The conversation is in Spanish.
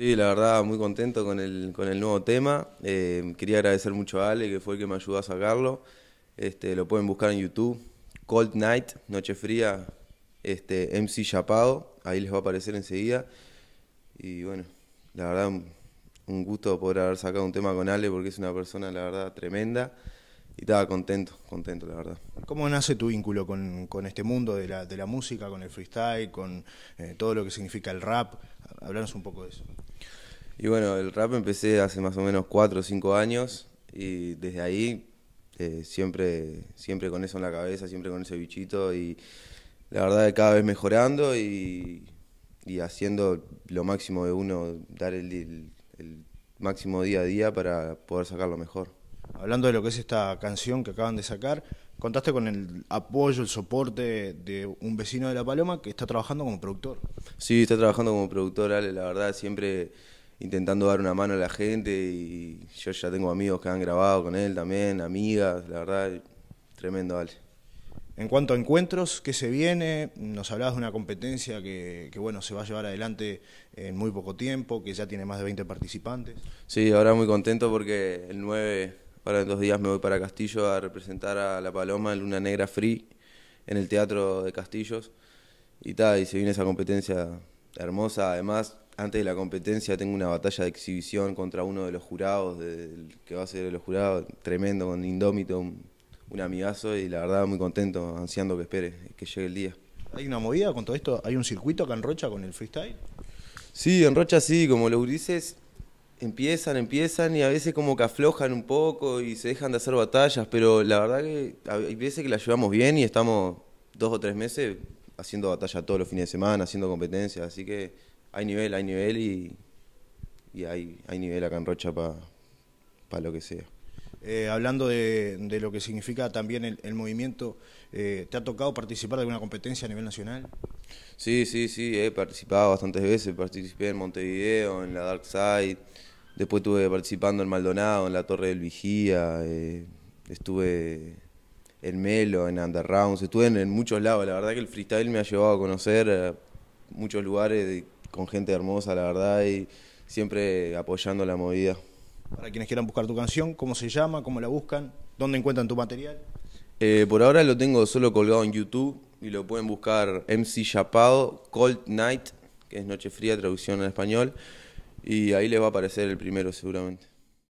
Sí, la verdad, muy contento con el, con el nuevo tema. Eh, quería agradecer mucho a Ale, que fue el que me ayudó a sacarlo. Este, lo pueden buscar en YouTube. Cold Night, Noche Fría, este, MC Chapado. Ahí les va a aparecer enseguida. Y bueno, la verdad, un gusto poder haber sacado un tema con Ale, porque es una persona, la verdad, tremenda y estaba contento, contento, la verdad. ¿Cómo nace tu vínculo con, este mundo de la, música, con el freestyle, con eh, todo lo que significa el rap? Hablarnos un poco de eso. Y bueno, el rap empecé hace más o menos 4 o 5 años y desde ahí eh, siempre, siempre con eso en la cabeza, siempre con ese bichito y la verdad que cada vez mejorando y, haciendo lo máximo de uno, dar el, el máximo día a día para poder sacar lo mejor hablando de lo que es esta canción que acaban de sacar, contaste con el apoyo, el soporte de un vecino de La Paloma que está trabajando como productor. Sí, está trabajando como productor, Ale, la verdad, siempre intentando dar una mano a la gente y yo ya tengo amigos que han grabado con él también, amigas, la verdad, tremendo, Ale. En cuanto a encuentros, ¿qué se viene? Nos hablabas de una competencia que, que, bueno, se va a llevar adelante en muy poco tiempo, que ya tiene más de 20 participantes. Sí, ahora muy contento porque el 9 para en dos días me voy para Castillo a representar a La Paloma, Luna Negra Free, en el Teatro de Castillos. Y tal, y se viene esa competencia hermosa. Además, antes de la competencia tengo una batalla de exhibición contra uno de los jurados, que va a ser de los jurados, tremendo, con Indómito, un, amigazo, y la verdad muy contento, ansiando que espere, que llegue el día. ¿Hay una movida con todo esto? ¿Hay un circuito acá en Rocha con el freestyle? Sí, en Rocha sí, como lo dices... Empiezan, empiezan y a veces como que aflojan un poco y se dejan de hacer batallas, pero la verdad que hay veces que la llevamos bien y estamos dos o tres meses haciendo batalla todos los fines de semana, haciendo competencias, así que hay nivel, hay nivel y, y hay, hay nivel acá en Rocha para lo que sea. Eh, hablando de, lo que significa también el, movimiento, eh, ¿te ha tocado participar de alguna competencia a nivel nacional? Sí, sí, sí, he participado bastantes veces, participé en Montevideo, en la Dark Side, Después estuve participando en Maldonado, en la Torre del Vigía, eh, estuve en Melo, en Undergrounds, estuve en, muchos lados. La verdad que el freestyle me ha llevado a conocer eh, muchos lugares con gente hermosa, la verdad, y siempre apoyando la movida. Para quienes quieran buscar tu canción, ¿cómo se llama? ¿Cómo la buscan? ¿Dónde encuentran tu material? Eh, por ahora lo tengo solo colgado en YouTube y lo pueden buscar MC Chapado, Cold Night, que es Noche Fría, traducción en español. Y ahí le va a aparecer el primero seguramente.